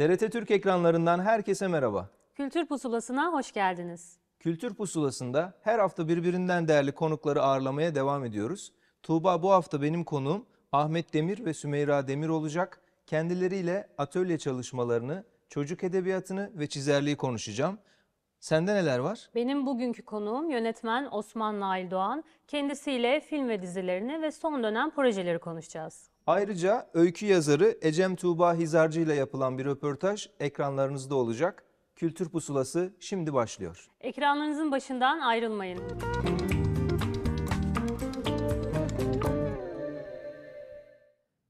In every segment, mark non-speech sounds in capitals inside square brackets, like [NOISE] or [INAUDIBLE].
TRT Türk ekranlarından herkese merhaba. Kültür Pusulası'na hoş geldiniz. Kültür Pusulası'nda her hafta birbirinden değerli konukları ağırlamaya devam ediyoruz. Tuğba bu hafta benim konuğum Ahmet Demir ve Sümeyra Demir olacak. Kendileriyle atölye çalışmalarını, çocuk edebiyatını ve çizerliği konuşacağım. Sende neler var? Benim bugünkü konuğum yönetmen Osman Nail Doğan. Kendisiyle film ve dizilerini ve son dönem projeleri konuşacağız. Ayrıca öykü yazarı Ecem Tuğba Hizarcı ile yapılan bir röportaj ekranlarınızda olacak. Kültür Pusulası şimdi başlıyor. Ekranlarınızın başından ayrılmayın.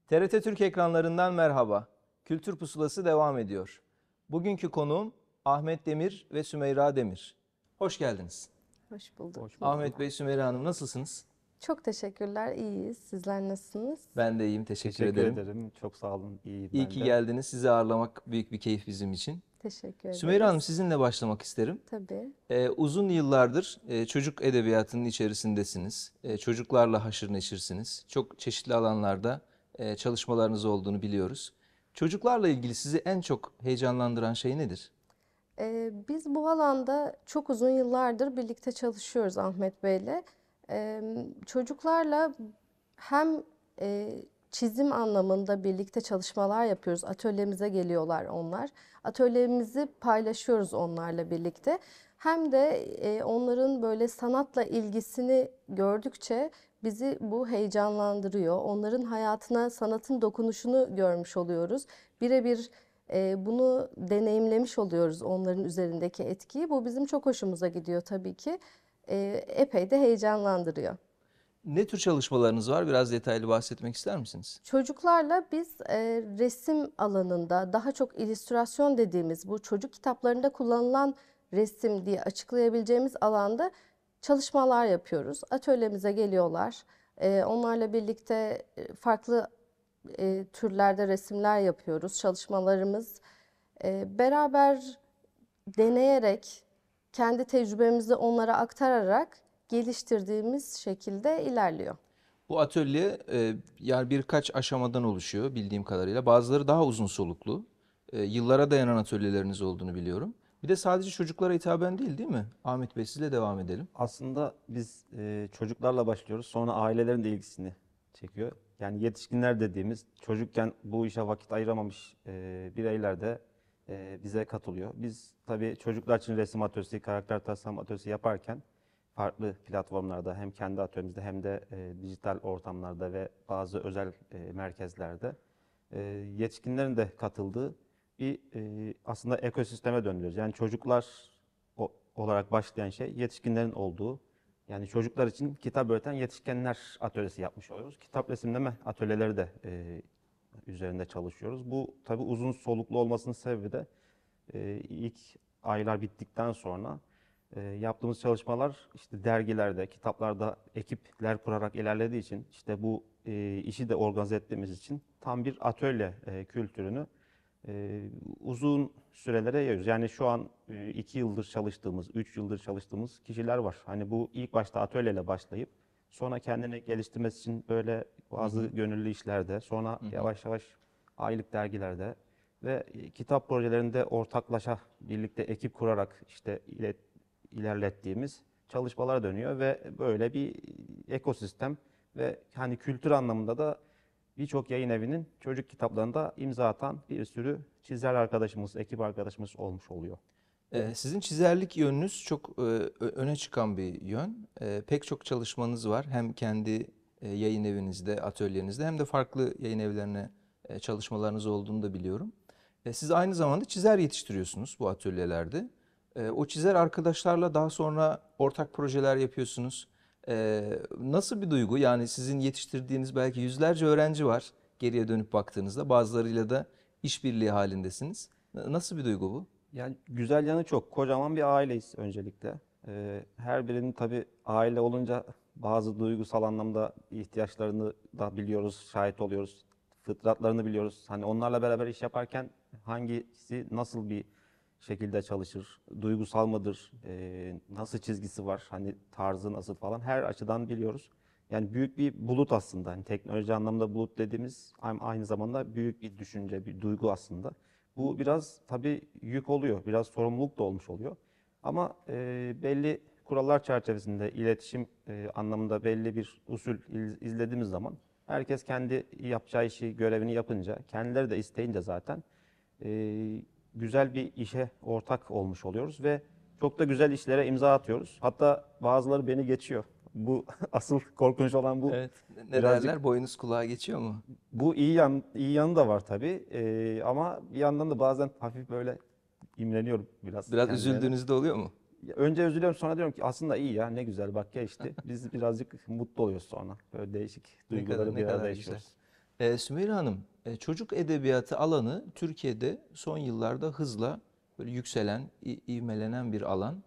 TRT Türk ekranlarından merhaba. Kültür Pusulası devam ediyor. Bugünkü konuğum Ahmet Demir ve Sümeyra Demir. Hoş geldiniz. Hoş bulduk. Ahmet Bey, Sümeyra Hanım nasılsınız? Çok teşekkürler. İyiyiz. Sizler nasılsınız? Ben de iyiyim. Teşekkür, teşekkür ederim. ederim. Çok sağ olun. İyiyim İyi ki de. geldiniz. Sizi ağırlamak büyük bir keyif bizim için. Teşekkür ederim. Sümeyra Hanım sizinle başlamak isterim. Tabii. Ee, uzun yıllardır e, çocuk edebiyatının içerisindesiniz. E, çocuklarla haşır neşirsiniz. Çok çeşitli alanlarda e, çalışmalarınız olduğunu biliyoruz. Çocuklarla ilgili sizi en çok heyecanlandıran şey nedir? Ee, biz bu alanda çok uzun yıllardır birlikte çalışıyoruz Ahmet Bey'le. Ee, çocuklarla hem e, çizim anlamında birlikte çalışmalar yapıyoruz. Atölyemize geliyorlar onlar. Atölyemizi paylaşıyoruz onlarla birlikte. Hem de e, onların böyle sanatla ilgisini gördükçe bizi bu heyecanlandırıyor. Onların hayatına sanatın dokunuşunu görmüş oluyoruz. Birebir e, bunu deneyimlemiş oluyoruz onların üzerindeki etkiyi. Bu bizim çok hoşumuza gidiyor tabii ki. E, epey de heyecanlandırıyor. Ne tür çalışmalarınız var? Biraz detaylı bahsetmek ister misiniz? Çocuklarla biz e, resim alanında daha çok illüstrasyon dediğimiz bu çocuk kitaplarında kullanılan resim diye açıklayabileceğimiz alanda çalışmalar yapıyoruz. Atölyemize geliyorlar. E, onlarla birlikte e, farklı e, türlerde resimler yapıyoruz. Çalışmalarımız e, beraber deneyerek kendi tecrübemizi onlara aktararak geliştirdiğimiz şekilde ilerliyor. Bu atölye e, yani birkaç aşamadan oluşuyor bildiğim kadarıyla. Bazıları daha uzun soluklu. E, yıllara dayanan atölyeleriniz olduğunu biliyorum. Bir de sadece çocuklara hitaben değil değil mi? Ahmet Bey sizle devam edelim. Aslında biz e, çocuklarla başlıyoruz. Sonra ailelerin de ilgisini çekiyor. Yani yetişkinler dediğimiz çocukken bu işe vakit ayıramamış e, bireylerde e, bize katılıyor. Biz tabii çocuklar için resim atölyesi, karakter tasarım atölyesi yaparken farklı platformlarda hem kendi atölyemizde hem de e, dijital ortamlarda ve bazı özel e, merkezlerde e, yetişkinlerin de katıldığı bir e, aslında ekosisteme döndürüyoruz. Yani çocuklar o, olarak başlayan şey yetişkinlerin olduğu. Yani çocuklar için kitap öğreten yetişkinler atölyesi yapmış oluyoruz. Kitap resimleme atölyeleri de e, üzerinde çalışıyoruz. Bu tabii uzun soluklu olmasının sebebi de e, ilk aylar bittikten sonra e, yaptığımız çalışmalar işte dergilerde, kitaplarda ekipler kurarak ilerlediği için işte bu e, işi de organize ettiğimiz için tam bir atölye e, kültürünü e, uzun sürelere yayıyoruz. Yani şu an 2 e, yıldır çalıştığımız, üç yıldır çalıştığımız kişiler var. Hani bu ilk başta atölyeyle başlayıp Sonra kendini geliştirmesi için böyle bazı gönüllü işlerde, sonra yavaş yavaş aylık dergilerde ve e, kitap projelerinde ortaklaşa birlikte ekip kurarak işte ilet, ilerlettiğimiz çalışmalara dönüyor ve böyle bir ekosistem ve hani kültür anlamında da birçok yayın evinin çocuk kitaplarında imza atan bir sürü çizer arkadaşımız, ekip arkadaşımız olmuş oluyor. Ee, sizin çizerlik yönünüz çok e, öne çıkan bir yön. Ee, pek çok çalışmanız var. Hem kendi e, yayın evinizde, atölyenizde hem de farklı yayın evlerine e, çalışmalarınız olduğunu da biliyorum. Siz aynı zamanda çizer yetiştiriyorsunuz bu atölyelerde. O çizer arkadaşlarla daha sonra ortak projeler yapıyorsunuz. Nasıl bir duygu? Yani sizin yetiştirdiğiniz belki yüzlerce öğrenci var geriye dönüp baktığınızda. Bazılarıyla da işbirliği halindesiniz. Nasıl bir duygu bu? Yani güzel yanı çok. Kocaman bir aileyiz öncelikle. Ee, her birinin tabii aile olunca bazı duygusal anlamda ihtiyaçlarını da biliyoruz, şahit oluyoruz. Fıtratlarını biliyoruz. Hani onlarla beraber iş yaparken hangisi nasıl bir şekilde çalışır, duygusal mıdır, e, nasıl çizgisi var, hani tarzı nasıl falan her açıdan biliyoruz. Yani büyük bir bulut aslında. Yani teknoloji anlamda bulut dediğimiz aynı zamanda büyük bir düşünce, bir duygu aslında. Bu biraz tabii yük oluyor, biraz sorumluluk da olmuş oluyor. Ama e, belli kurallar çerçevesinde iletişim e, anlamında belli bir usul izlediğimiz zaman herkes kendi yapacağı işi, görevini yapınca, kendileri de isteyince zaten e, güzel bir işe ortak olmuş oluyoruz ve çok da güzel işlere imza atıyoruz. Hatta bazıları beni geçiyor bu [LAUGHS] asıl korkunç olan bu. Evet. Ne birazcık, derler? Boynuz kulağa geçiyor mu? Bu iyi yan iyi yanı da var tabii. Ee, ama bir yandan da bazen hafif böyle imreniyorum biraz. Biraz kendilerine. üzüldüğünüzde oluyor mu? Önce üzülüyorum sonra diyorum ki aslında iyi ya ne güzel bak ya işte. [LAUGHS] Biz birazcık mutlu oluyoruz sonra. Böyle değişik duyguları bir arada yaşıyoruz. E, Sümeyra Hanım, e, çocuk edebiyatı alanı Türkiye'de son yıllarda hızla böyle yükselen, ivmelenen bir alan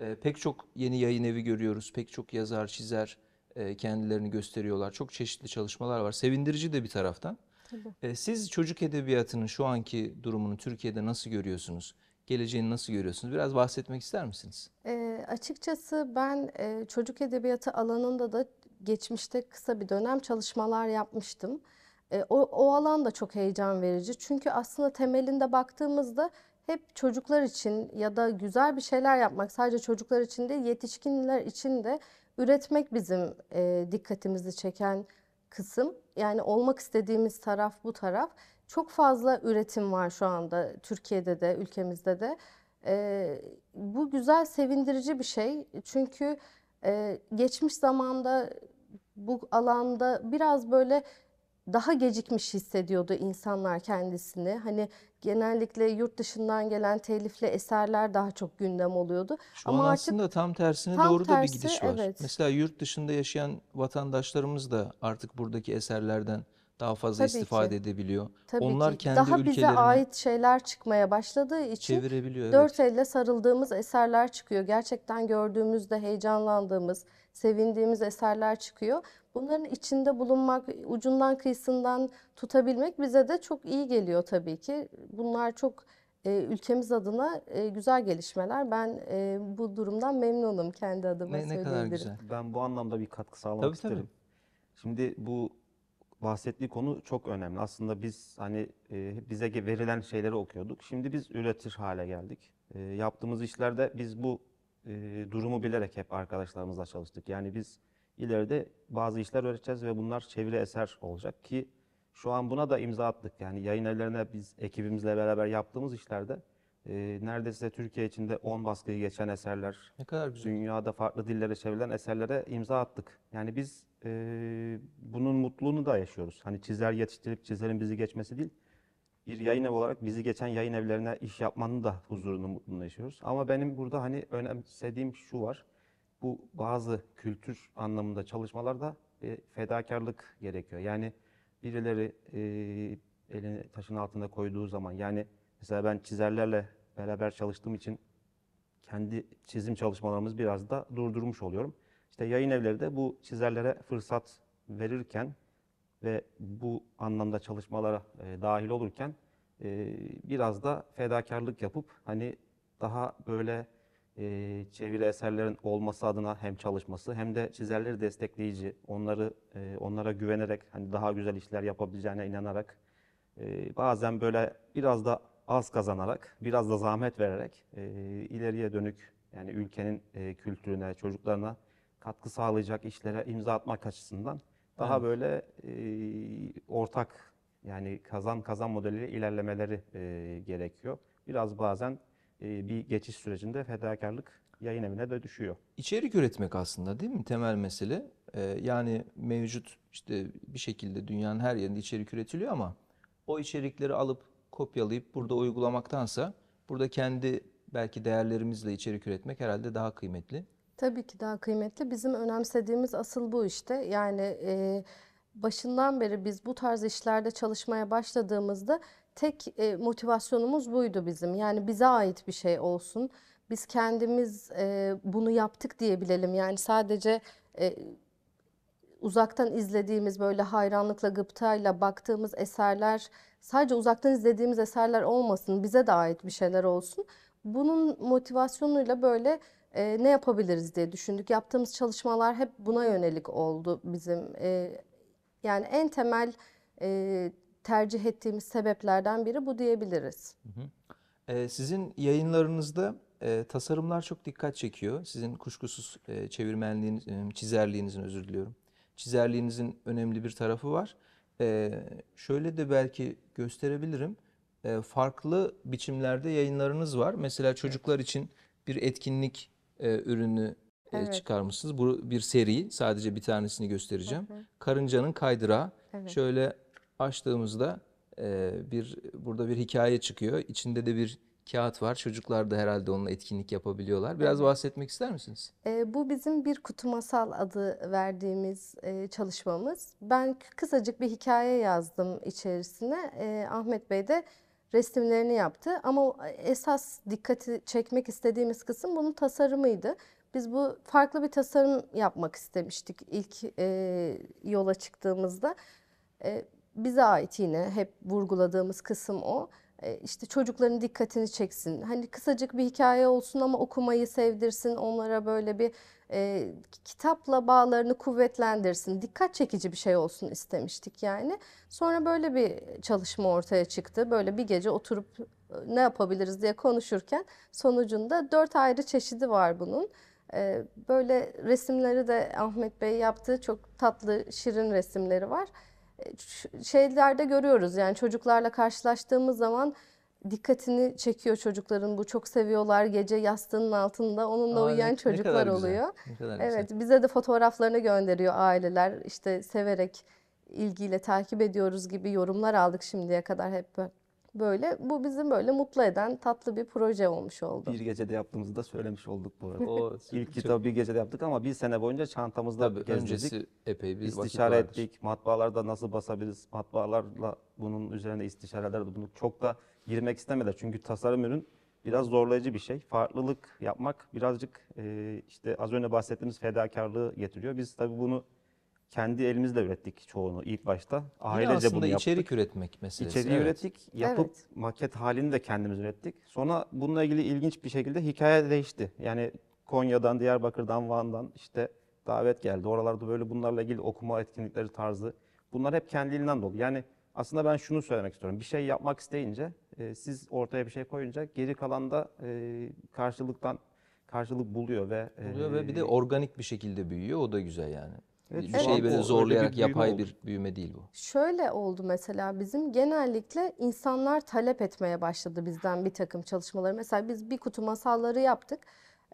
e, pek çok yeni yayın evi görüyoruz. Pek çok yazar, çizer e, kendilerini gösteriyorlar. Çok çeşitli çalışmalar var. Sevindirici de bir taraftan. Tabii. E, siz çocuk edebiyatının şu anki durumunu Türkiye'de nasıl görüyorsunuz? Geleceğini nasıl görüyorsunuz? Biraz bahsetmek ister misiniz? E, açıkçası ben e, çocuk edebiyatı alanında da geçmişte kısa bir dönem çalışmalar yapmıştım. E, o, o alan da çok heyecan verici. Çünkü aslında temelinde baktığımızda hep çocuklar için ya da güzel bir şeyler yapmak sadece çocuklar için değil yetişkinler için de üretmek bizim e, dikkatimizi çeken kısım. Yani olmak istediğimiz taraf bu taraf. Çok fazla üretim var şu anda Türkiye'de de ülkemizde de. E, bu güzel sevindirici bir şey çünkü e, geçmiş zamanda bu alanda biraz böyle daha gecikmiş hissediyordu insanlar kendisini. Hani genellikle yurt dışından gelen telifli eserler daha çok gündem oluyordu. Şu Ama an artık aslında tam tersine tam doğru tersi, da bir gidiş var. Evet. Mesela yurt dışında yaşayan vatandaşlarımız da artık buradaki eserlerden daha fazla Tabii istifade ki. edebiliyor. Tabii Onlar ki. kendi daha bize ait şeyler çıkmaya başladığı için çevirebiliyor. Dört evet. elle sarıldığımız eserler çıkıyor. Gerçekten gördüğümüzde heyecanlandığımız, sevindiğimiz eserler çıkıyor. Bunların içinde bulunmak, ucundan kıyısından tutabilmek bize de çok iyi geliyor tabii ki. Bunlar çok e, ülkemiz adına e, güzel gelişmeler. Ben e, bu durumdan memnunum kendi adıma ne, söyleyebilirim. Ne kadar güzel. Ben bu anlamda bir katkı sağlamak tabii, isterim. Tabii. Şimdi bu bahsettiği konu çok önemli. Aslında biz hani e, bize verilen şeyleri okuyorduk. Şimdi biz üretir hale geldik. E, yaptığımız işlerde biz bu e, durumu bilerek hep arkadaşlarımızla çalıştık. Yani biz ileride bazı işler öğreteceğiz ve bunlar çeviri eser olacak ki şu an buna da imza attık. Yani yayın evlerine biz ekibimizle beraber yaptığımız işlerde e, neredeyse Türkiye içinde 10 baskıyı geçen eserler, ne kadar güzel. dünyada farklı dillere çevrilen eserlere imza attık. Yani biz e, bunun mutluluğunu da yaşıyoruz. Hani çizer yetiştirip çizerin bizi geçmesi değil, bir yayın evi olarak bizi geçen yayın evlerine iş yapmanın da huzurunu, mutluluğunu yaşıyoruz. Ama benim burada hani önemsediğim şu var bu bazı kültür anlamında çalışmalarda bir e, fedakarlık gerekiyor. Yani birileri e, elini taşın altında koyduğu zaman yani mesela ben çizerlerle beraber çalıştığım için kendi çizim çalışmalarımız biraz da durdurmuş oluyorum. İşte yayın evleri de bu çizerlere fırsat verirken ve bu anlamda çalışmalara e, dahil olurken e, biraz da fedakarlık yapıp hani daha böyle e, çeviri eserlerin olması adına hem çalışması hem de çizerleri destekleyici, onları e, onlara güvenerek hani daha güzel işler yapabileceğine inanarak e, bazen böyle biraz da az kazanarak, biraz da zahmet vererek e, ileriye dönük yani ülkenin e, kültürüne, çocuklarına katkı sağlayacak işlere imza atmak açısından daha evet. böyle e, ortak yani kazan kazan modeliyle ilerlemeleri e, gerekiyor. Biraz bazen e, bir geçiş sürecinde fedakarlık yayın evine de düşüyor. İçerik üretmek aslında değil mi temel mesele? E, yani mevcut işte bir şekilde dünyanın her yerinde içerik üretiliyor ama o içerikleri alıp kopyalayıp burada uygulamaktansa burada kendi belki değerlerimizle içerik üretmek herhalde daha kıymetli. Tabii ki daha kıymetli. Bizim önemsediğimiz asıl bu işte. Yani e, başından beri biz bu tarz işlerde çalışmaya başladığımızda tek e, motivasyonumuz buydu bizim. Yani bize ait bir şey olsun. Biz kendimiz e, bunu yaptık diyebilelim. Yani sadece e, uzaktan izlediğimiz böyle hayranlıkla, gıptayla baktığımız eserler sadece uzaktan izlediğimiz eserler olmasın. Bize de ait bir şeyler olsun. Bunun motivasyonuyla böyle e, ne yapabiliriz diye düşündük. Yaptığımız çalışmalar hep buna yönelik oldu bizim. E, yani en temel e, tercih ettiğimiz sebeplerden biri bu diyebiliriz. E, sizin yayınlarınızda e, tasarımlar çok dikkat çekiyor. Sizin kuşkusuz e, çevirmenliğiniz, e, çizerliğinizin özür diliyorum. Çizerliğinizin önemli bir tarafı var. şöyle de belki gösterebilirim. farklı biçimlerde yayınlarınız var. Mesela çocuklar için bir etkinlik ürünü evet. çıkarmışsınız. Bu bir seri. Sadece bir tanesini göstereceğim. Hı hı. Karıncanın kaydırağı. Evet. Şöyle Açtığımızda e, bir burada bir hikaye çıkıyor. İçinde de bir kağıt var. Çocuklar da herhalde onunla etkinlik yapabiliyorlar. Biraz bahsetmek ister misiniz? E, bu bizim bir kutu masal adı verdiğimiz e, çalışmamız. Ben kısacık bir hikaye yazdım içerisine. E, Ahmet Bey de resimlerini yaptı. Ama esas dikkati çekmek istediğimiz kısım bunun tasarımıydı. Biz bu farklı bir tasarım yapmak istemiştik ilk e, yola çıktığımızda. E, bize ait yine hep vurguladığımız kısım o. E, işte çocukların dikkatini çeksin. Hani kısacık bir hikaye olsun ama okumayı sevdirsin. Onlara böyle bir e, kitapla bağlarını kuvvetlendirsin. Dikkat çekici bir şey olsun istemiştik yani. Sonra böyle bir çalışma ortaya çıktı. Böyle bir gece oturup e, ne yapabiliriz diye konuşurken sonucunda dört ayrı çeşidi var bunun. E, böyle resimleri de Ahmet Bey yaptığı çok tatlı, şirin resimleri var şeylerde görüyoruz yani çocuklarla karşılaştığımız zaman dikkatini çekiyor çocukların bu çok seviyorlar gece yastığının altında onunla Aa, uyuyan ne, çocuklar ne oluyor. Güzel, evet güzel. bize de fotoğraflarını gönderiyor aileler işte severek ilgiyle takip ediyoruz gibi yorumlar aldık şimdiye kadar hep Böyle bu bizim böyle mutlu eden tatlı bir proje olmuş oldu. Bir gecede yaptığımızı da söylemiş olduk bu arada. [LAUGHS] O ilk kitabı bir gecede yaptık ama bir sene boyunca çantamızda Tabii, gezdik. epey bir istişare ettik. Matbaalarda nasıl basabiliriz? Matbaalarla bunun üzerine istişareler bunu çok da girmek istemediler. Çünkü tasarım ürün biraz zorlayıcı bir şey. Farklılık yapmak birazcık e, işte az önce bahsettiğimiz fedakarlığı getiriyor. Biz tabii bunu kendi elimizle ürettik çoğunu ilk başta. Ailece aslında bunu yaptık. içerik üretmek meselesi. İçeriği evet. ürettik, yapıp evet. maket halini de kendimiz ürettik. Sonra bununla ilgili ilginç bir şekilde hikaye değişti. Yani Konya'dan, Diyarbakır'dan, Van'dan işte davet geldi. Oralarda böyle bunlarla ilgili okuma etkinlikleri tarzı. Bunlar hep kendiliğinden dolu. Yani aslında ben şunu söylemek istiyorum. Bir şey yapmak isteyince, e, siz ortaya bir şey koyunca geri kalan da e, karşılıktan karşılık buluyor ve... E, buluyor e, ve bir de organik bir şekilde büyüyor. O da güzel yani. Evet, bir şey böyle zorlayarak bir yapay bir büyüme değil bu. Şöyle oldu mesela bizim genellikle insanlar talep etmeye başladı bizden bir takım çalışmaları. Mesela biz bir kutu masalları yaptık.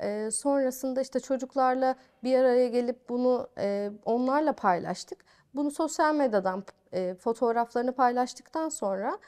Ee, sonrasında işte çocuklarla bir araya gelip bunu e, onlarla paylaştık. Bunu sosyal medyadan e, fotoğraflarını paylaştıktan sonra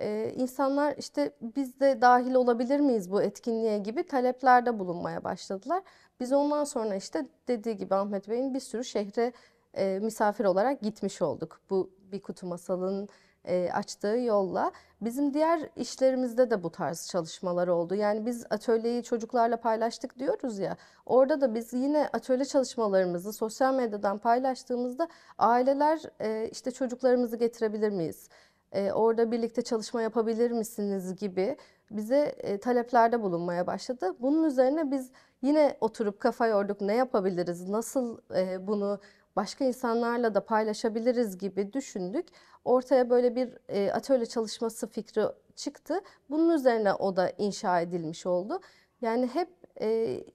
e, insanlar işte biz de dahil olabilir miyiz bu etkinliğe gibi taleplerde bulunmaya başladılar. Biz ondan sonra işte dediği gibi Ahmet Bey'in bir sürü şehre e, misafir olarak gitmiş olduk. Bu bir kutu masalın e, açtığı yolla. Bizim diğer işlerimizde de bu tarz çalışmalar oldu. Yani biz atölyeyi çocuklarla paylaştık diyoruz ya. Orada da biz yine atölye çalışmalarımızı sosyal medyadan paylaştığımızda aileler e, işte çocuklarımızı getirebilir miyiz? E, orada birlikte çalışma yapabilir misiniz gibi bize e, taleplerde bulunmaya başladı. Bunun üzerine biz yine oturup kafa yorduk ne yapabiliriz, nasıl e, bunu başka insanlarla da paylaşabiliriz gibi düşündük. Ortaya böyle bir e, atölye çalışması fikri çıktı. Bunun üzerine o da inşa edilmiş oldu. Yani hep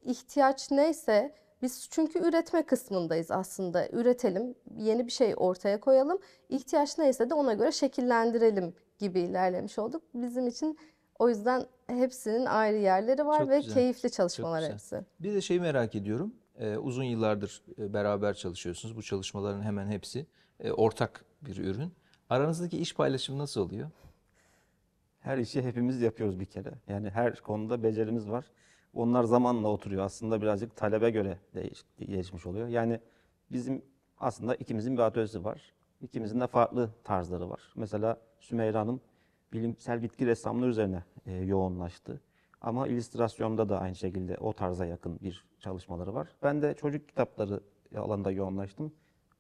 ihtiyaç neyse biz çünkü üretme kısmındayız aslında. Üretelim, yeni bir şey ortaya koyalım. İhtiyaç neyse de ona göre şekillendirelim gibi ilerlemiş olduk. Bizim için o yüzden hepsinin ayrı yerleri var Çok ve güzel. keyifli çalışmalar Çok hepsi. Bir de şey merak ediyorum. Ee, uzun yıllardır e, beraber çalışıyorsunuz. Bu çalışmaların hemen hepsi e, ortak bir ürün. Aranızdaki iş paylaşımı nasıl oluyor? Her işi hepimiz yapıyoruz bir kere. Yani her konuda becerimiz var. Onlar zamanla oturuyor. Aslında birazcık talebe göre değiş, değişmiş oluyor. Yani bizim aslında ikimizin bir atölyesi var. İkimizin de farklı tarzları var. Mesela Sümeyra Hanım bilimsel bitki ressamlığı üzerine e, yoğunlaştı. Ama illüstrasyonda da aynı şekilde o tarza yakın bir çalışmaları var. Ben de çocuk kitapları alanında yoğunlaştım.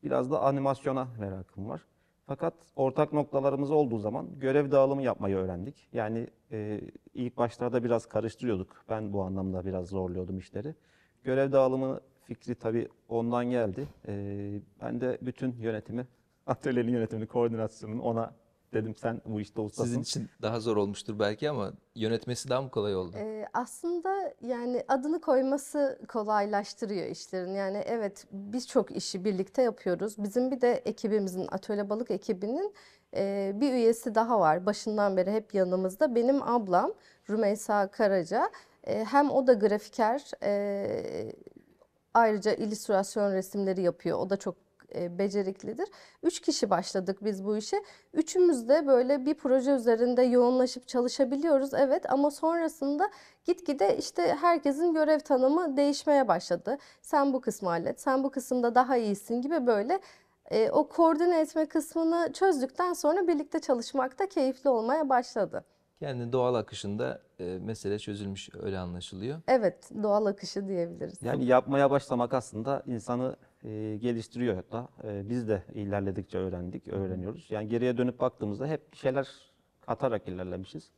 Biraz da animasyona merakım var. Fakat ortak noktalarımız olduğu zaman görev dağılımı yapmayı öğrendik. Yani e, ilk başlarda biraz karıştırıyorduk. Ben bu anlamda biraz zorluyordum işleri. Görev dağılımı fikri tabii ondan geldi. E, ben de bütün yönetimi, [LAUGHS] atölyenin yönetimini, koordinasyonunu ona Dedim sen bu işte ustasın. Sizin için daha zor olmuştur belki ama yönetmesi daha mı kolay oldu? Ee, aslında yani adını koyması kolaylaştırıyor işlerin. Yani evet biz çok işi birlikte yapıyoruz. Bizim bir de ekibimizin, Atölye Balık ekibinin e, bir üyesi daha var. Başından beri hep yanımızda. Benim ablam Rümeysa Karaca. E, hem o da grafiker, e, ayrıca illüstrasyon resimleri yapıyor. O da çok e, beceriklidir. Üç kişi başladık biz bu işe. Üçümüz de böyle bir proje üzerinde yoğunlaşıp çalışabiliyoruz evet ama sonrasında gitgide işte herkesin görev tanımı değişmeye başladı. Sen bu kısmı hallet, sen bu kısımda daha iyisin gibi böyle e, o koordine etme kısmını çözdükten sonra birlikte çalışmak da keyifli olmaya başladı. Kendi doğal akışında e, mesele çözülmüş öyle anlaşılıyor. Evet doğal akışı diyebiliriz. Yani yapmaya başlamak aslında insanı e, geliştiriyor hatta. E, biz de ilerledikçe öğrendik, öğreniyoruz. Yani geriye dönüp baktığımızda hep bir şeyler atarak ilerlemişiz.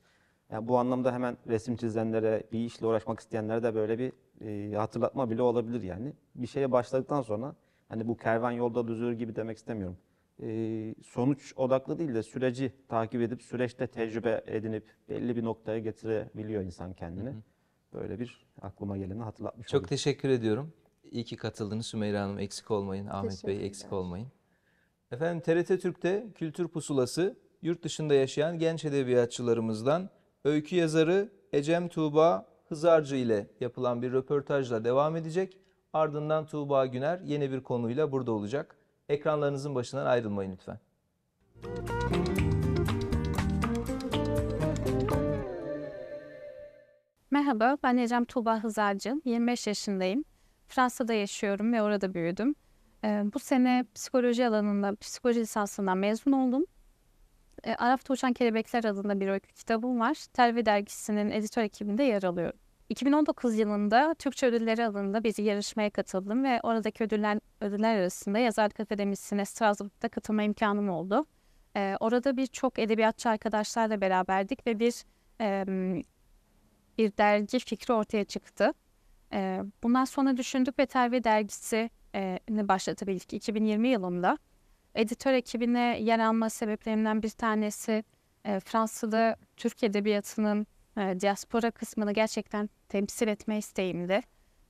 Yani bu anlamda hemen resim çizenlere, bir işle uğraşmak isteyenlere de böyle bir e, hatırlatma bile olabilir yani. Bir şeye başladıktan sonra hani bu kervan yolda düzülür gibi demek istemiyorum. sonuç odaklı değil de süreci takip edip süreçte tecrübe edinip belli bir noktaya getirebiliyor insan kendini. Böyle bir aklıma geleni hatırlatmış Çok olayım. teşekkür ediyorum. İyi ki katıldınız Sümeyra Hanım. Eksik olmayın. Ahmet Bey eksik olmayın. Efendim TRT Türk'te Kültür Pusulası yurt dışında yaşayan genç edebiyatçılarımızdan öykü yazarı Ecem Tuğba Hızarcı ile yapılan bir röportajla devam edecek. Ardından Tuğba Güner yeni bir konuyla burada olacak. Ekranlarınızın başından ayrılmayın lütfen. Merhaba, ben Ecem Tuğba Hızarcı, 25 yaşındayım. Fransa'da yaşıyorum ve orada büyüdüm. E, bu sene psikoloji alanında, psikoloji lisansından mezun oldum. E, ee, Araf'ta Uçan Kelebekler adında bir öykü kitabım var. Telve dergisinin editör ekibinde yer alıyorum. 2019 yılında Türkçe ödülleri alanında bir yarışmaya katıldım ve oradaki ödüller, ödüller arasında Yazarlık Akademisi'ne Strasbourg'da katılma imkanım oldu. Ee, orada birçok edebiyatçı arkadaşlarla beraberdik ve bir e, bir dergi fikri ortaya çıktı. E, bundan sonra Düşündük ve Terbiye Dergisi'ni başlatabildik 2020 yılında. Editör ekibine yer alma sebeplerinden bir tanesi e, Fransa'da Türk Edebiyatı'nın e, diaspora kısmını gerçekten temsil etme isteğimdi.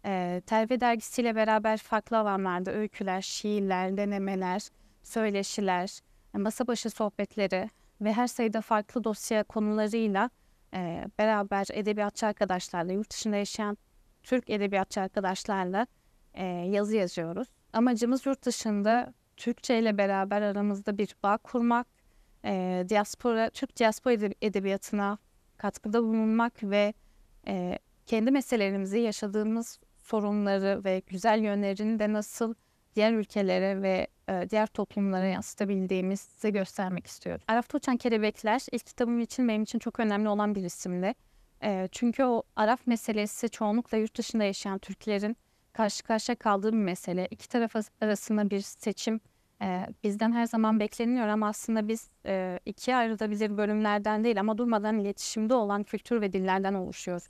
E, Terve dergisiyle beraber farklı alanlarda öyküler, şiirler, denemeler, söyleşiler, masa başı sohbetleri ve her sayıda farklı dosya konularıyla e, beraber edebiyatçı arkadaşlarla, yurt dışında yaşayan Türk edebiyatçı arkadaşlarla e, yazı yazıyoruz. Amacımız yurt dışında Türkçe ile beraber aramızda bir bağ kurmak, e, diaspora Türk diaspora edebiyatına katkıda bulunmak ve e, kendi meselelerimizi, yaşadığımız sorunları ve güzel yönlerini de nasıl diğer ülkelere ve e, diğer toplumlara yansıtabildiğimizi göstermek istiyorum. Arafta Uçan Kerebekler, ilk kitabım için benim için çok önemli olan bir isimdi. E, çünkü o Araf meselesi çoğunlukla yurt dışında yaşayan Türklerin karşı karşıya kaldığı bir mesele. İki taraf arasında bir seçim e, bizden her zaman bekleniyor ama aslında biz e, ikiye ayrılabilir bölümlerden değil ama durmadan iletişimde olan kültür ve dillerden oluşuyoruz.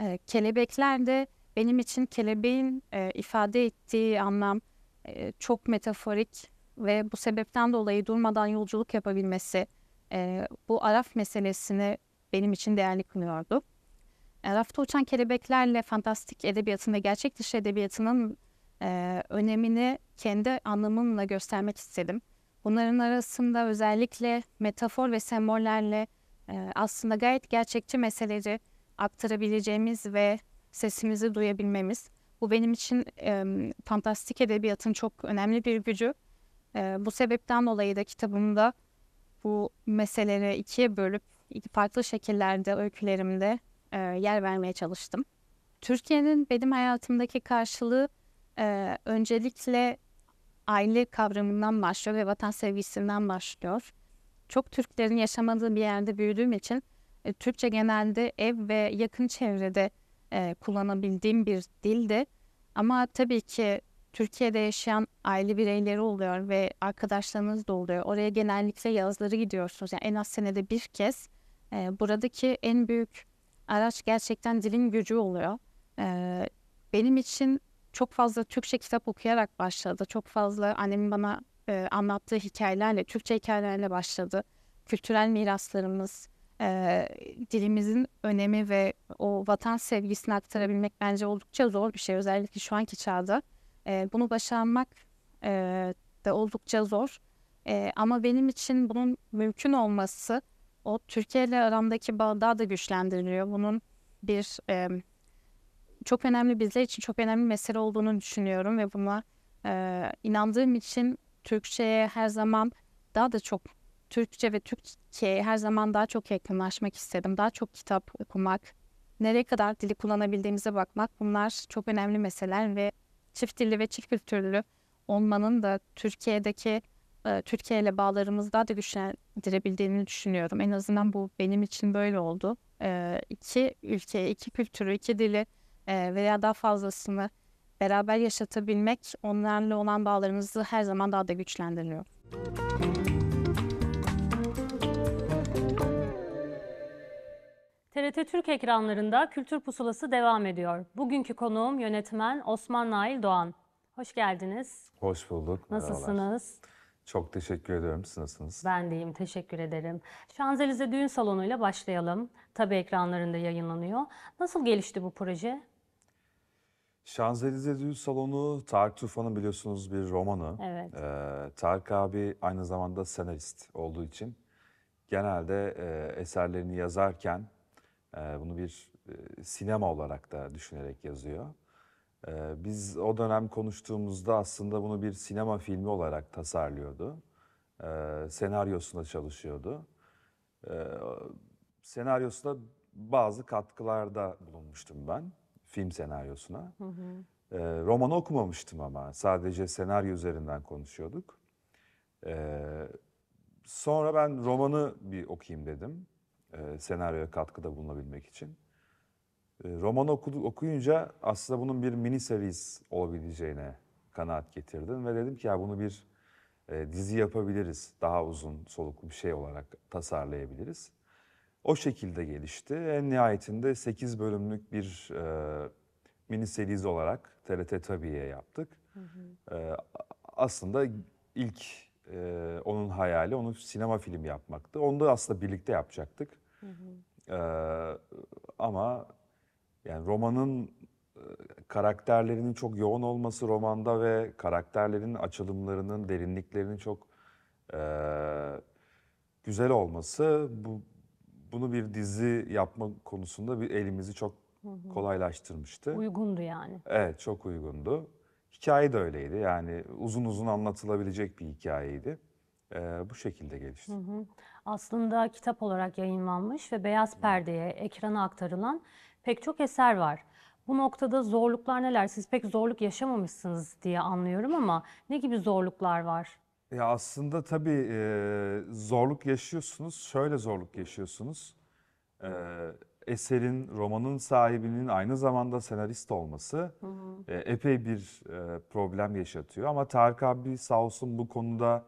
E, kelebekler de benim için kelebeğin e, ifade ettiği anlam e, çok metaforik ve bu sebepten dolayı durmadan yolculuk yapabilmesi, e, bu Araf meselesini benim için değerli kılıyordu. E, rafta uçan kelebeklerle fantastik edebiyatın ve gerçek dışı edebiyatının e, önemini kendi anlamımla göstermek istedim. Bunların arasında özellikle metafor ve sembollerle e, aslında gayet gerçekçi meseleleri aktarabileceğimiz ve sesimizi duyabilmemiz. Bu benim için e, fantastik edebiyatın çok önemli bir gücü. E, bu sebepten dolayı da kitabımda bu meseleleri ikiye bölüp farklı şekillerde öykülerimde e, yer vermeye çalıştım. Türkiye'nin benim hayatımdaki karşılığı e, öncelikle aile kavramından başlıyor ve vatan sevgisinden başlıyor. Çok Türklerin yaşamadığı bir yerde büyüdüğüm için e, Türkçe genelde ev ve yakın çevrede e, kullanabildiğim bir dildi. Ama tabii ki Türkiye'de yaşayan aile bireyleri oluyor ve arkadaşlarınız da oluyor. Oraya genellikle yazları gidiyorsunuz. Yani en az senede bir kez e, buradaki en büyük araç gerçekten dilin gücü oluyor. E, benim için çok fazla Türkçe kitap okuyarak başladı. Çok fazla annemin bana e, anlattığı hikayelerle, Türkçe hikayelerle başladı. Kültürel miraslarımız, e, dilimizin önemi ve o vatan sevgisini aktarabilmek bence oldukça zor bir şey. Özellikle şu anki çağda. E, bunu başarmak e, da oldukça zor. E, ama benim için bunun mümkün olması o Türkiye ile aramdaki bağ daha da güçlendiriliyor. Bunun bir e, çok önemli bizler için çok önemli mesele olduğunu düşünüyorum ve buna e, inandığım için Türkçe'ye her zaman daha da çok Türkçe ve Türkçe'ye her zaman daha çok yakınlaşmak istedim. Daha çok kitap okumak, nereye kadar dili kullanabildiğimize bakmak bunlar çok önemli meseleler ve çift dilli ve çift kültürlü olmanın da Türkiye'deki Türkiye ile bağlarımızı daha da güçlendirebildiğini düşünüyorum. En azından bu benim için böyle oldu. İki ülke, iki kültürü, iki dili veya daha fazlasını beraber yaşatabilmek onlarla olan bağlarımızı her zaman daha da güçlendiriyor. TRT Türk ekranlarında Kültür Pusulası devam ediyor. Bugünkü konuğum yönetmen Osman Nail Doğan. Hoş geldiniz. Hoş bulduk. Nasılsınız? Merhabalar. Çok teşekkür ediyorum. Siz nasılsınız? Ben deyim. Teşekkür ederim. Şanzelize Düğün Salonu ile başlayalım. Tabi ekranlarında yayınlanıyor. Nasıl gelişti bu proje? Şanzelize Düğün Salonu Tarık Tufan'ın biliyorsunuz bir romanı. Evet. Ee, Tarık abi aynı zamanda senarist olduğu için genelde e, eserlerini yazarken e, bunu bir e, sinema olarak da düşünerek yazıyor. Ee, biz o dönem konuştuğumuzda aslında bunu bir sinema filmi olarak tasarlıyordu. Ee, senaryosunda çalışıyordu. Ee, senaryosunda bazı katkılarda bulunmuştum ben film senaryosuna. Hı hı. E, romanı okumamıştım ama sadece senaryo üzerinden konuşuyorduk. E, sonra ben romanı bir okuyayım dedim e, senaryoya katkıda bulunabilmek için. Ee, roman oku, okuyunca aslında bunun bir mini series olabileceğine kanaat getirdim ve dedim ki ya bunu bir e, dizi yapabiliriz. Daha uzun soluklu bir şey olarak tasarlayabiliriz. O şekilde gelişti. En nihayetinde 8 bölümlük bir e, mini seriz olarak TRT Tabi'ye yaptık. Hı hı. E, aslında ilk e, onun hayali onu sinema film yapmaktı. Onu da aslında birlikte yapacaktık. Hı hı. E, ama yani romanın e, karakterlerinin çok yoğun olması romanda ve karakterlerin açılımlarının, derinliklerinin çok e, güzel olması bu bunu bir dizi yapma konusunda bir elimizi çok kolaylaştırmıştı. Uygundu yani. Evet, çok uygundu. Hikaye de öyleydi. Yani uzun uzun anlatılabilecek bir hikayeydi. Ee, bu şekilde gelişti. Hı hı. Aslında kitap olarak yayınlanmış ve beyaz perdeye, ekrana aktarılan pek çok eser var. Bu noktada zorluklar neler? Siz pek zorluk yaşamamışsınız diye anlıyorum ama ne gibi zorluklar var? Ya aslında tabii e, zorluk yaşıyorsunuz. Şöyle zorluk yaşıyorsunuz. E, eserin, romanın sahibinin aynı zamanda senarist olması hı hı. E, epey bir e, problem yaşatıyor. Ama Tarık abi sağ olsun bu konuda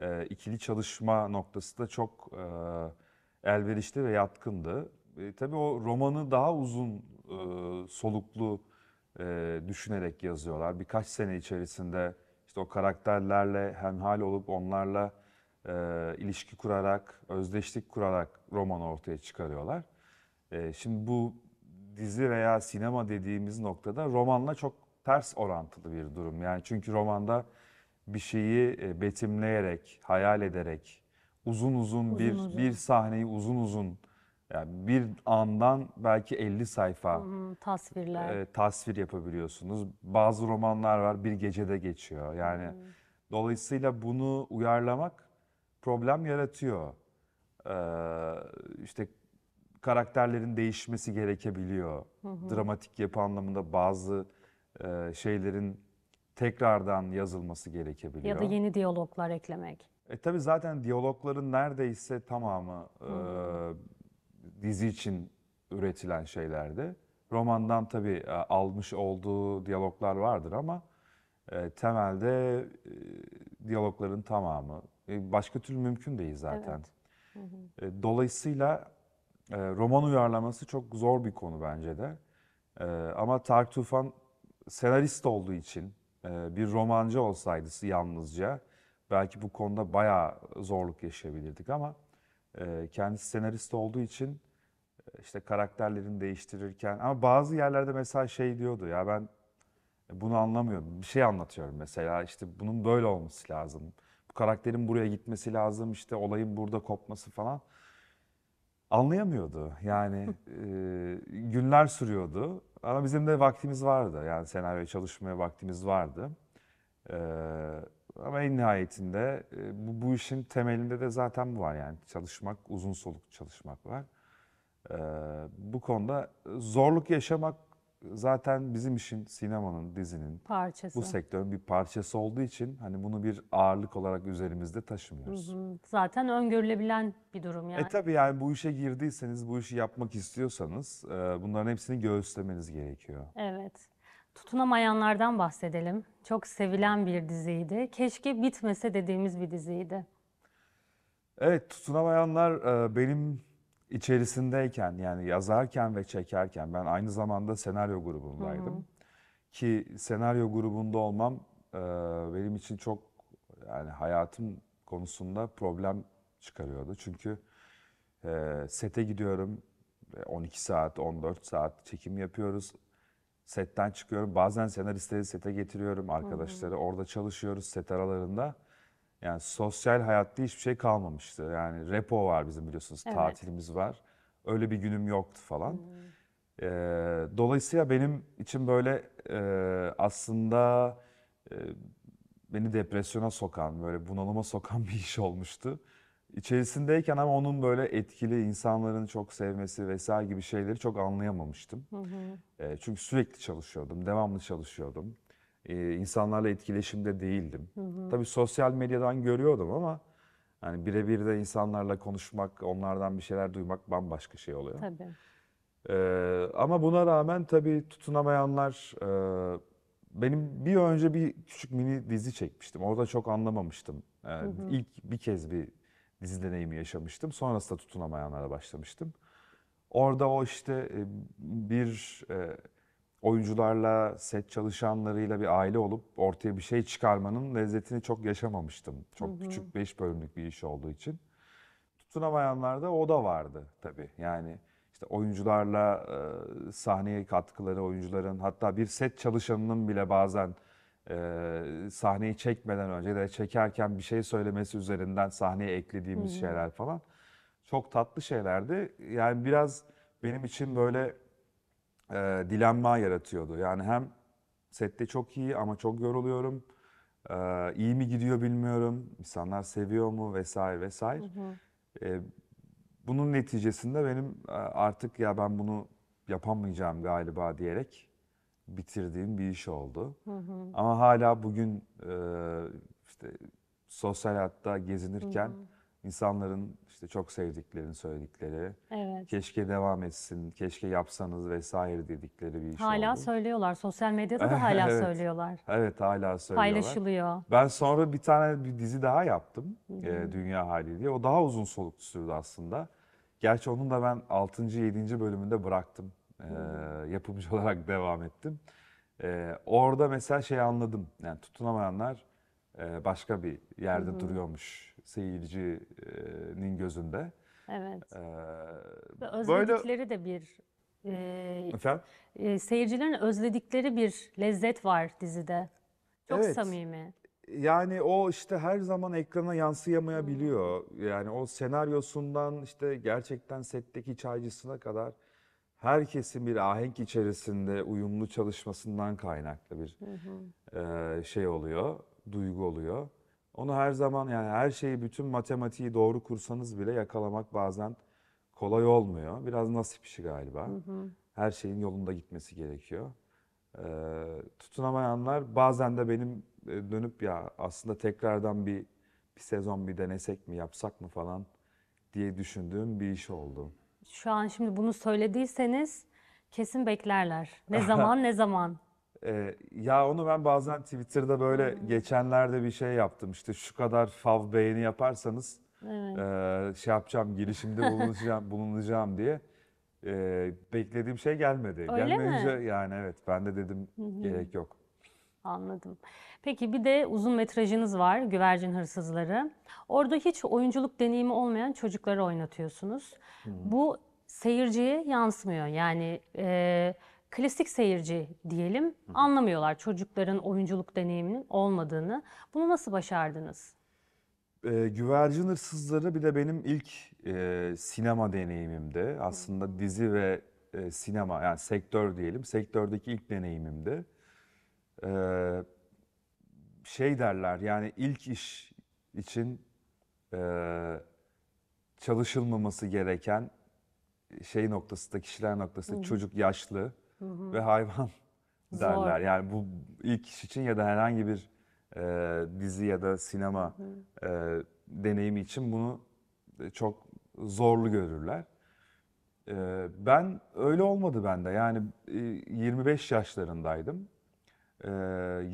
e, ikili çalışma noktası da çok e, elverişli ve yatkındı e, tabii o romanı daha uzun e, soluklu e, düşünerek yazıyorlar. Birkaç sene içerisinde işte o karakterlerle hemhal olup onlarla e, ilişki kurarak, özdeşlik kurarak romanı ortaya çıkarıyorlar. E, şimdi bu dizi veya sinema dediğimiz noktada romanla çok ters orantılı bir durum. Yani çünkü romanda bir şeyi e, betimleyerek, hayal ederek, uzun uzun, uzun bir uzun. bir sahneyi uzun uzun yani bir andan belki 50 sayfa Hı, tasvirler. E, tasvir yapabiliyorsunuz. Bazı romanlar var bir gecede geçiyor. Yani Hı. dolayısıyla bunu uyarlamak problem yaratıyor. Ee, işte karakterlerin değişmesi gerekebiliyor. Hı hı. Dramatik yapı anlamında bazı e, şeylerin tekrardan yazılması gerekebiliyor. Ya da yeni diyaloglar eklemek. E tabi zaten diyalogların neredeyse tamamı hı hı. E, dizi için üretilen şeylerdi. Romandan tabii e, almış olduğu diyaloglar vardır ama e, temelde e, diyalogların tamamı. Başka türlü mümkün değil zaten. Evet. Dolayısıyla roman uyarlaması çok zor bir konu bence de. Ama Tarık Tufan senarist olduğu için bir romancı olsaydı yalnızca belki bu konuda bayağı zorluk yaşayabilirdik ama kendisi senarist olduğu için işte karakterlerini değiştirirken ama bazı yerlerde mesela şey diyordu ya ben bunu anlamıyorum. Bir şey anlatıyorum mesela işte bunun böyle olması lazım. Bu karakterin buraya gitmesi lazım işte olayın burada kopması falan. Anlayamıyordu yani e, günler sürüyordu ama bizim de vaktimiz vardı yani senaryo çalışmaya vaktimiz vardı. E, ama en nihayetinde e, bu, bu işin temelinde de zaten bu var yani çalışmak uzun soluk çalışmak var. Ee, bu konuda zorluk yaşamak zaten bizim için sinemanın, dizinin parçası. bu sektörün bir parçası olduğu için hani bunu bir ağırlık olarak üzerimizde taşımıyoruz. Zaten öngörülebilen bir durum yani. E tabi yani bu işe girdiyseniz, bu işi yapmak istiyorsanız e, bunların hepsini göğüslemeniz gerekiyor. Evet. Tutunamayanlardan bahsedelim. Çok sevilen bir diziydi. Keşke bitmese dediğimiz bir diziydi. Evet, Tutunamayanlar e, benim içerisindeyken yani yazarken ve çekerken ben aynı zamanda senaryo grubundaydım. Hı hı. Ki senaryo grubunda olmam e, benim için çok yani hayatım konusunda problem çıkarıyordu. Çünkü e, sete gidiyorum 12 e, saat 14 saat çekim yapıyoruz. Setten çıkıyorum bazen senaristleri sete getiriyorum arkadaşları hı hı. orada çalışıyoruz set aralarında. Yani sosyal hayatta hiçbir şey kalmamıştı. Yani repo var bizim biliyorsunuz evet. tatilimiz var. Öyle bir günüm yoktu falan. Hmm. Ee, dolayısıyla benim için böyle e, aslında e, beni depresyona sokan, böyle bunalıma sokan [LAUGHS] bir iş olmuştu. İçerisindeyken ama onun böyle etkili insanların çok sevmesi vesaire gibi şeyleri çok anlayamamıştım. Hı hı. E, çünkü sürekli çalışıyordum, devamlı çalışıyordum e, insanlarla etkileşimde değildim. Hı hı. Tabii sosyal medyadan görüyordum ama yani birebir de insanlarla konuşmak, onlardan bir şeyler duymak bambaşka şey oluyor. Tabii. Ee, ama buna rağmen tabii tutunamayanlar e, benim bir önce bir küçük mini dizi çekmiştim. Orada çok anlamamıştım. Ee, hı hı. İlk bir kez bir dizi deneyimi yaşamıştım. Sonrasında tutunamayanlara başlamıştım. Orada o işte e, bir e, oyuncularla, set çalışanlarıyla bir aile olup ortaya bir şey çıkarmanın lezzetini çok yaşamamıştım. Çok hı hı. küçük beş bölümlük bir iş olduğu için. Tutunamayanlarda o da vardı tabii. Yani işte oyuncularla e, sahneye katkıları, oyuncuların hatta bir set çalışanının bile bazen e, sahneyi çekmeden önce de çekerken bir şey söylemesi üzerinden sahneye eklediğimiz hı hı. şeyler falan. Çok tatlı şeylerdi. Yani biraz benim için böyle e, dilenma yaratıyordu. Yani hem sette çok iyi ama çok yoruluyorum. E, iyi mi gidiyor bilmiyorum. İnsanlar seviyor mu vesaire vesaire. Hı hı. E, bunun neticesinde benim e, artık ya ben bunu yapamayacağım galiba diyerek bitirdiğim bir iş oldu. Hı hı. Ama hala bugün e, işte sosyal hayatta gezinirken hı hı insanların işte çok sevdiklerini söyledikleri, Evet. keşke devam etsin, keşke yapsanız vesaire dedikleri bir iş Hala oldu. söylüyorlar. Sosyal medyada da [LAUGHS] hala Evet. söylüyorlar. Evet hala söylüyorlar. Paylaşılıyor. Ben sonra bir tane bir dizi daha yaptım. e, Dünya Hali diye. O daha uzun soluklu sürdü aslında. Gerçi onun da ben 6. 7. bölümünde bıraktım. E, yapımcı [LAUGHS] olarak devam ettim. E, orada mesela şey anladım. Yani tutunamayanlar e, başka bir yerde Hı-hı. duruyormuş seyircinin gözünde. Evet. Ee, özledikleri böyle... de bir e, Efendim? E, seyircilerin özledikleri bir lezzet var dizide. Çok evet. samimi. Yani o işte her zaman ekrana yansıyamayabiliyor. Hı. Yani o senaryosundan işte gerçekten setteki çaycısına kadar herkesin bir ahenk içerisinde uyumlu çalışmasından kaynaklı bir E, şey oluyor duygu oluyor. Onu her zaman yani her şeyi bütün matematiği doğru kursanız bile yakalamak bazen kolay olmuyor. Biraz nasip işi galiba. Hı hı. Her şeyin yolunda gitmesi gerekiyor. Ee, tutunamayanlar bazen de benim e, dönüp ya aslında tekrardan bir bir sezon bir denesek mi yapsak mı falan diye düşündüğüm bir iş oldu. Şu an şimdi bunu söylediyseniz kesin beklerler. Ne [LAUGHS] zaman ne zaman ee, ya onu ben bazen Twitter'da böyle geçenlerde bir şey yaptım. İşte şu kadar fav beğeni yaparsanız Evet. eee, şey yapacağım, girişimde bulunacağım, [LAUGHS] bulunacağım diye. Eee, beklediğim şey gelmedi. Öyle Gelmeyince yani evet ben de dedim Hı hı. gerek yok. Anladım. Peki bir de uzun metrajınız var Güvercin Hırsızları. Orada hiç oyunculuk deneyimi olmayan çocukları oynatıyorsunuz. Hı. Bu seyirciye yansımıyor. Yani e, klasik seyirci diyelim Hı. anlamıyorlar çocukların oyunculuk deneyiminin olmadığını. Bunu nasıl başardınız? E, Güvercin Hırsızları bir de benim ilk e, sinema deneyimimdi. Aslında dizi ve e, sinema yani sektör diyelim sektördeki ilk deneyimimdi. E, şey derler yani ilk iş için e, çalışılmaması gereken şey noktasında, kişiler noktasında Hı. çocuk yaşlı ve hayvan [LAUGHS] Zor. derler. Yani bu ilk iş için ya da herhangi bir e, dizi ya da sinema e, deneyimi için bunu e, çok zorlu görürler. E, ben öyle olmadı bende. Yani e, 25 yaşlarındaydım. E,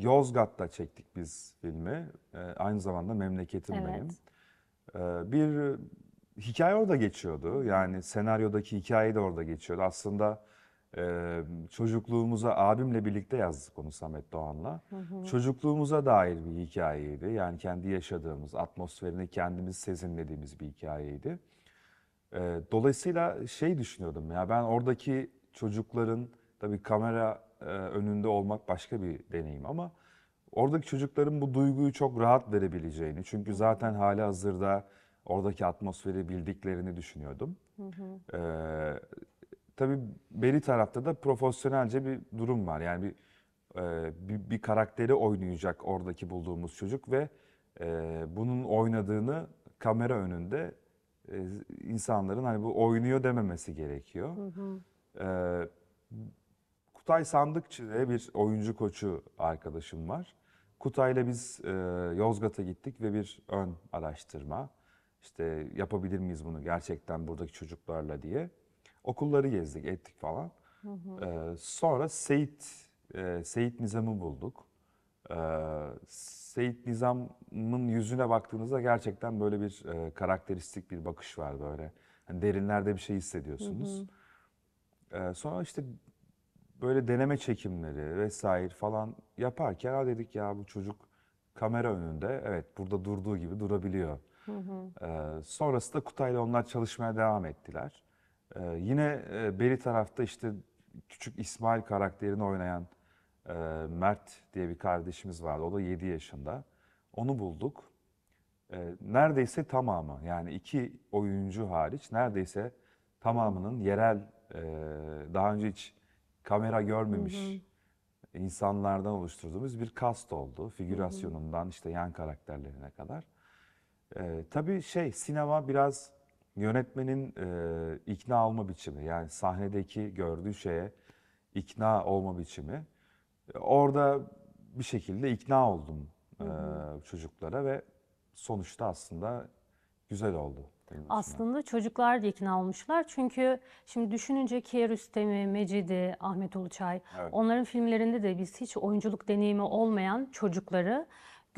Yozgat'ta çektik biz filmi. E, aynı zamanda memleketimdeyim evet. E, bir hikaye orada geçiyordu. Yani senaryodaki hikaye de orada geçiyordu. Aslında ee, çocukluğumuza abimle birlikte yazdık onu Samet Doğan'la. Çocukluğumuza dair bir hikayeydi. Yani kendi yaşadığımız, atmosferini kendimiz sezinlediğimiz bir hikayeydi. Ee, dolayısıyla şey düşünüyordum ya ben oradaki çocukların tabii kamera e, önünde olmak başka bir deneyim ama oradaki çocukların bu duyguyu çok rahat verebileceğini çünkü zaten hali hazırda oradaki atmosferi bildiklerini düşünüyordum. Hı hı. Ee, Tabii beri tarafta da profesyonelce bir durum var. Yani bir, e, bir, bir karakteri oynayacak oradaki bulduğumuz çocuk ve e, bunun oynadığını kamera önünde e, insanların hani bu oynuyor dememesi gerekiyor. Hı hı. E, Kutay Sandıkçı diye bir oyuncu koçu arkadaşım var. Kutay'la biz e, Yozgat'a gittik ve bir ön araştırma. İşte yapabilir miyiz bunu gerçekten buradaki çocuklarla diye. Okulları gezdik, ettik falan. Hı hı. Ee, sonra Seyit, e, Seyit Nizam'ı bulduk. Ee, Seyit Nizam'ın yüzüne baktığınızda gerçekten böyle bir e, karakteristik bir bakış var böyle. Hani derinlerde bir şey hissediyorsunuz. Hı hı. Ee, sonra işte böyle deneme çekimleri vesaire falan yaparken ha dedik ya bu çocuk kamera önünde evet burada durduğu gibi durabiliyor. Hı hı. Ee, sonrasında Kutay'la onlar çalışmaya devam ettiler. Ee, yine e, beri tarafta işte küçük İsmail karakterini oynayan e, Mert diye bir kardeşimiz vardı. O da 7 yaşında. Onu bulduk. E, neredeyse tamamı yani iki oyuncu hariç neredeyse tamamının yerel e, daha önce hiç kamera görmemiş hı hı. insanlardan oluşturduğumuz bir kast oldu. Figürasyonundan işte yan karakterlerine kadar. E, tabii şey sinema biraz yönetmenin e, ikna olma biçimi yani sahnedeki gördüğü şeye ikna olma biçimi. E, orada bir şekilde ikna oldum E, çocuklara ve sonuçta aslında güzel oldu. Aslında çocuklar da ikna olmuşlar. Çünkü şimdi düşününce ki Rüstem'i, Mecid'i, Ahmet Uluçay evet. onların filmlerinde de biz hiç oyunculuk deneyimi olmayan çocukları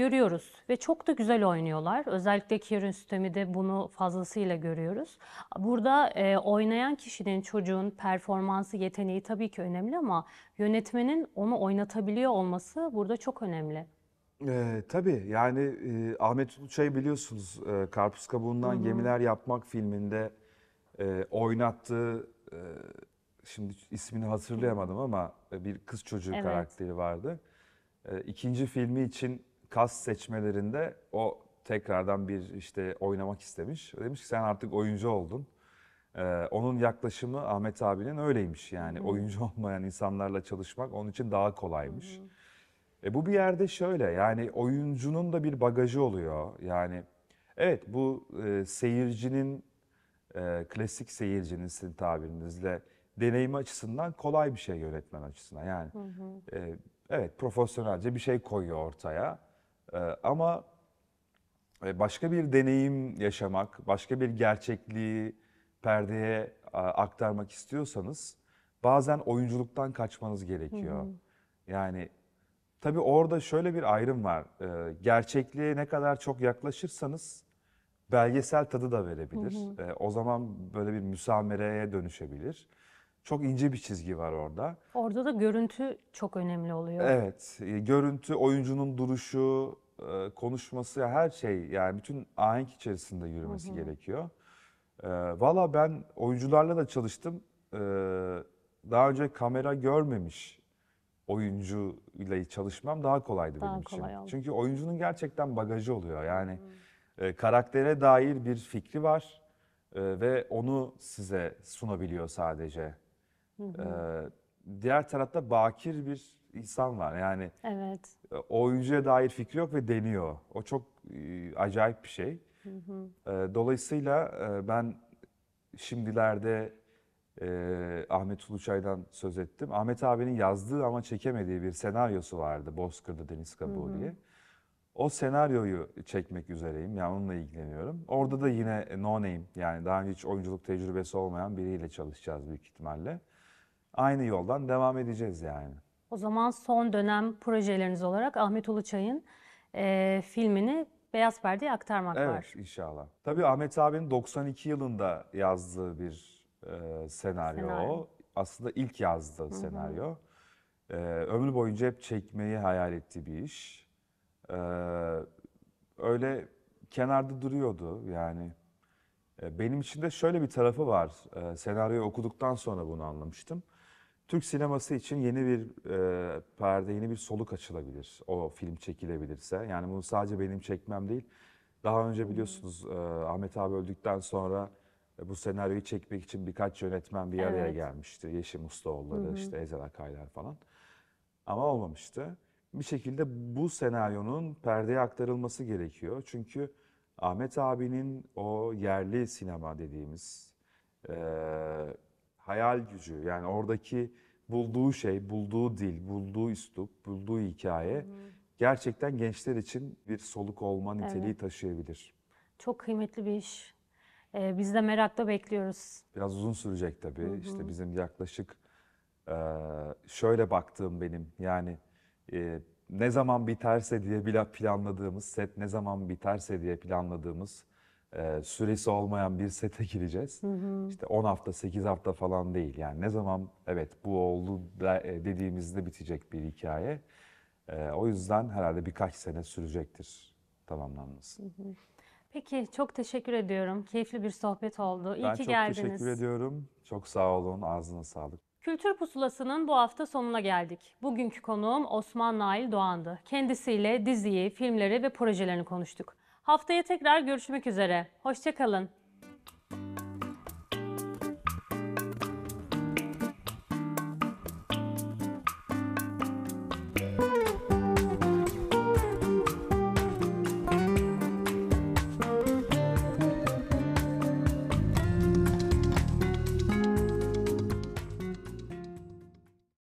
görüyoruz ve çok da güzel oynuyorlar. Özellikle Kieran Stömi'de bunu fazlasıyla görüyoruz. Burada e, oynayan kişinin, çocuğun performansı, yeteneği tabii ki önemli ama yönetmenin onu oynatabiliyor olması burada çok önemli. E, tabii yani e, Ahmet Uluçay'ı biliyorsunuz e, Karpuz Kabuğundan Hı-hı. Gemiler Yapmak filminde e, oynattığı, e, şimdi ismini hatırlayamadım ama e, bir kız çocuğu evet. karakteri vardı. E, ikinci filmi için kas seçmelerinde o tekrardan bir işte oynamak istemiş. Demiş ki sen artık oyuncu oldun. Ee, onun yaklaşımı Ahmet abinin öyleymiş yani Hı-hı. oyuncu [LAUGHS] olmayan insanlarla çalışmak onun için daha kolaymış. hı E, bu bir yerde şöyle yani oyuncunun da bir bagajı oluyor yani evet bu e, seyircinin e, klasik seyircinin sizin tabirinizle deneyim açısından kolay bir şey yönetmen açısından yani hı hı. E, evet profesyonelce bir şey koyuyor ortaya ee, ama e, başka bir deneyim yaşamak, başka bir gerçekliği perdeye aktarmak istiyorsanız bazen oyunculuktan kaçmanız gerekiyor. Hı hı. Yani tabii orada şöyle bir ayrım var. Ee, gerçekliğe ne kadar çok yaklaşırsanız belgesel tadı da verebilir. Hı hı. Ee, o zaman böyle bir müsamereye dönüşebilir. Çok ince bir çizgi var orada. Orada da görüntü çok önemli oluyor. Evet. E, görüntü, oyuncunun duruşu, e, konuşması her şey yani bütün ahenk içerisinde yürümesi hı hı. gerekiyor. E, Valla ben oyuncularla da çalıştım. E, daha önce kamera görmemiş oyuncu ile çalışmam daha kolaydı daha benim kolay için. Oldu. Çünkü oyuncunun gerçekten bagajı oluyor. Yani e, karaktere dair bir fikri var e, ve onu size sunabiliyor sadece. Hı hı. E, diğer tarafta bakir bir insan var. Yani evet. E, oyuncuya dair fikri yok ve deniyor. O çok e, acayip bir şey. Hı hı. E, dolayısıyla e, ben şimdilerde e, Ahmet Uluçay'dan söz ettim. Ahmet abinin yazdığı ama çekemediği bir senaryosu vardı Bozkır'da Deniz Kabuğu diye. O senaryoyu çekmek üzereyim. Yani onunla ilgileniyorum. Orada da yine no name yani daha önce hiç oyunculuk tecrübesi olmayan biriyle çalışacağız büyük ihtimalle. Aynı yoldan devam edeceğiz yani. O zaman son dönem projeleriniz olarak Ahmet Uluçay'ın e, filmini Beyaz Perde'ye aktarmak evet, var. Evet inşallah. Tabii Ahmet abinin 92 yılında yazdığı bir e, senaryo. senaryo. Aslında ilk yazdığı Hı -hı. senaryo. E, ömrü boyunca hep çekmeyi hayal etti bir iş. E, öyle kenarda duruyordu yani. E, benim için de şöyle bir tarafı var. E, senaryoyu okuduktan sonra bunu anlamıştım. Türk sineması için yeni bir e, perde, yeni bir soluk açılabilir. O film çekilebilirse. Yani bunu sadece benim çekmem değil. Daha önce biliyorsunuz e, Ahmet abi öldükten sonra e, bu senaryoyu çekmek için birkaç yönetmen bir araya Evet. gelmişti. Yeşim Ustaoğulları, Hı hı. işte Ezel Akaylar falan. Ama olmamıştı. Bir şekilde bu senaryonun perdeye aktarılması gerekiyor. Çünkü Ahmet abinin o yerli sinema dediğimiz e, hayal gücü yani oradaki bulduğu şey, bulduğu dil, bulduğu üslup, bulduğu hikaye gerçekten gençler için bir soluk olma niteliği evet. taşıyabilir. Çok kıymetli bir iş. Ee, biz de merakla bekliyoruz. Biraz uzun sürecek tabii. Hı hı. İşte bizim yaklaşık e, şöyle baktığım benim yani e, ne zaman biterse diye bile planladığımız set ne zaman biterse diye planladığımız e, süresi olmayan bir sete [LAUGHS] gireceğiz. Hı hı. İşte 10 hafta, 8 hafta falan değil. Yani ne zaman evet bu oldu e, dediğimizde bitecek bir hikaye. E, o yüzden herhalde birkaç sene sürecektir tamamlanması. Hı hı. Peki çok teşekkür ediyorum. Keyifli bir sohbet oldu. İyi ben ki geldiniz. Ben çok teşekkür ediyorum. Çok sağ olun. Ağzına sağlık. Kültür Pusulası'nın bu hafta sonuna geldik. Bugünkü konuğum Osman Nail Doğan'dı. Kendisiyle diziyi, filmleri ve projelerini konuştuk. Haftaya tekrar görüşmek üzere. Hoşçakalın.